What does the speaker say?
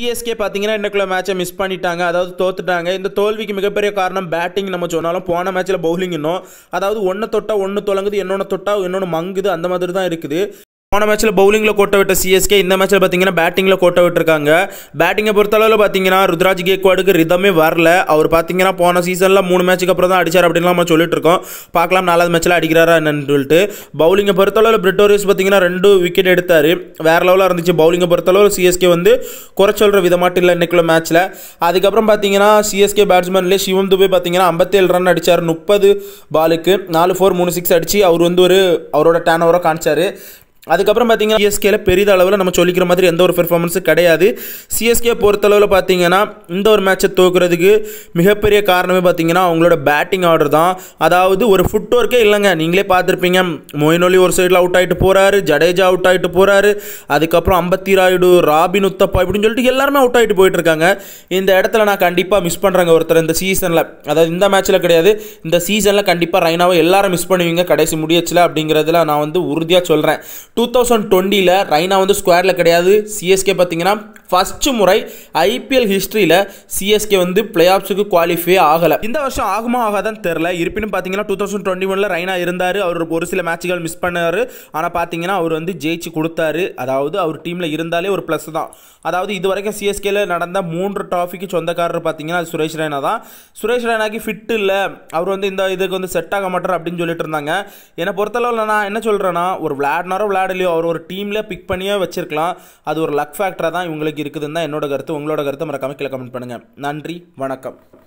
TSK பார்த்தீங்கன்னா இன்னைக்குள்ள மேட்சை மிஸ் பண்ணிட்டாங்க அதாவது தோத்துட்டாங்க இந்த தோல்விக்கு மிகப்பெரிய காரணம் பேட்டிங் நம்ம சொன்னாலும் போன மேட்ச்சில் பவுலிங் இன்னும் அதாவது ஒன்று தொட்டால் ஒன்று தொலங்குது இன்னொன்று தொட்டால் இன்னொன்று மங்குது அந்த மாதிரி தான் இருக்குது போன மேட்ச்சில் பவுலிங்கில் கோட்ட விட்ட சிஎஸ்கே இந்த மேட்ச்சில் பார்த்தீங்கன்னா பேட்டிங்கில் கோட்ட விட்டுருக்காங்க பேட்டிங்கை பொறுத்தளவில் பார்த்தீங்கன்னா ருத்ராஜ் கேக்வாடுக்கு ரிதமே வரல அவர் பார்த்திங்கன்னா போன சீசனில் மூணு மேட்ச்சுக்கு அப்புறம் தான் அடிச்சார் அப்படின்லாம் நம்ம சொல்லிட்டு இருக்கோம் பார்க்கலாம் நாலாவது மேட்ச்சில் அடிக்கிறாரா என்னன்னு சொல்லிட்டு பவுலிங்கை பொறுத்தளவில் பிரிட்டோரியஸ் பார்த்தீங்கன்னா ரெண்டு விக்கெட் எடுத்தார் வேறு லெவலாக இருந்துச்சு பவுலிங்கை பொறுத்தளவில் சிஎஸ்கே வந்து குறை சொல்கிற விதமாட்டு இல்லை இன்னைக்குள்ள மேட்ச்சில் அதுக்கப்புறம் பார்த்தீங்கன்னா சிஎஸ்கே பேட்ஸ்மேன்லேயே சிவம் துபே பார்த்தீங்கன்னா ஐம்பத்தேழு ரன் அடித்தார் முப்பது பாலுக்கு நாலு ஃபோர் மூணு சிக்ஸ் அடித்து அவர் வந்து ஒரு அவரோட டேன் ஓவராக காமிச்சார் அதுக்கப்புறம் பார்த்தீங்கன்னா சிஎஸ்கேல பெரிய அளவில் நம்ம சொல்லிக்கிற மாதிரி எந்த ஒரு பெர்ஃபார்மன்ஸும் கிடையாது சிஎஸ்கே பொறுத்தளவில் பார்த்தீங்கன்னா இந்த ஒரு மேட்சை தோக்குறதுக்கு மிகப்பெரிய காரணமே பார்த்தீங்கன்னா அவங்களோட பேட்டிங் ஆர்டர் தான் அதாவது ஒரு ஃபுட் ஒர்க்கே இல்லைங்க நீங்களே பார்த்துருப்பீங்க மொயின் ஒரு சைடில் அவுட் ஆகிட்டு போகிறாரு ஜடேஜா அவுட் ஆகிட்டு போகிறாரு அதுக்கப்புறம் அம்பத்தி ராயுடு ராபின் உத்தப்பா இப்படின்னு சொல்லிட்டு எல்லாருமே அவுட் ஆகிட்டு போயிட்டு இருக்காங்க இந்த இடத்துல நான் கண்டிப்பாக மிஸ் பண்ணுறேங்க ஒருத்தர் இந்த சீசனில் அதாவது இந்த மேட்ச்சில் கிடையாது இந்த சீசனில் கண்டிப்பாக ரைனாவை எல்லாரும் மிஸ் பண்ணுவீங்க கடைசி முடியச்சில் அப்படிங்கிறதுல நான் வந்து உறுதியாக சொல்கிறேன் டூ தௌசண்ட் டுவெண்ட்டியில் ரைனா வந்து ஸ்கொயரில் கிடையாது சிஎஸ்கே பார்த்தீங்கன்னா ஃபஸ்ட்டு முறை ஐபிஎல் ஹிஸ்ட்ரியில் சிஎஸ்கே வந்து பிளே ஆஃப்ஸுக்கு குவாலிஃபை ஆகலை இந்த வருஷம் ஆகுமா ஆகாதான் தெரில இருப்பினும் பார்த்தீங்கன்னா டூ தௌசண்ட் டுவெண்ட்டி ஒனில் ரைனா இருந்தார் அவர் ஒரு சில மேட்சுகள் மிஸ் பண்ணார் ஆனால் பார்த்தீங்கன்னா அவர் வந்து ஜெயிச்சு கொடுத்தாரு அதாவது அவர் டீமில் இருந்தாலே ஒரு ப்ளஸ் தான் அதாவது இது வரைக்கும் சிஎஸ்கேல நடந்த மூன்று ட்ராஃபிக்கு சொந்தக்காரர் பார்த்தீங்கன்னா அது சுரேஷ் ரெய்னா தான் சுரேஷ் ரெய்னாக்கு ஃபிட் இல்லை அவர் வந்து இந்த இதுக்கு வந்து செட் ஆக மாட்டார் அப்படின்னு சொல்லிட்டு இருந்தாங்க என்னை பொறுத்தளவில் நான் என்ன சொல்கிறேன்னா ஒரு விளையாடினாரோ விளையாடலையோ அவர் ஒரு டீமில் பிக் பண்ணியே வச்சிருக்கலாம் அது ஒரு லக் ஃபேக்டராக தான் இவங்களுக்கு இருக்குதுன்னா இருக்குதுன்னு தான் என்னோட கருத்து உங்களோட கருத்தை மறக்காமல் கீழே கமெண்ட் பண்ணுங்கள் நன்றி வணக்கம்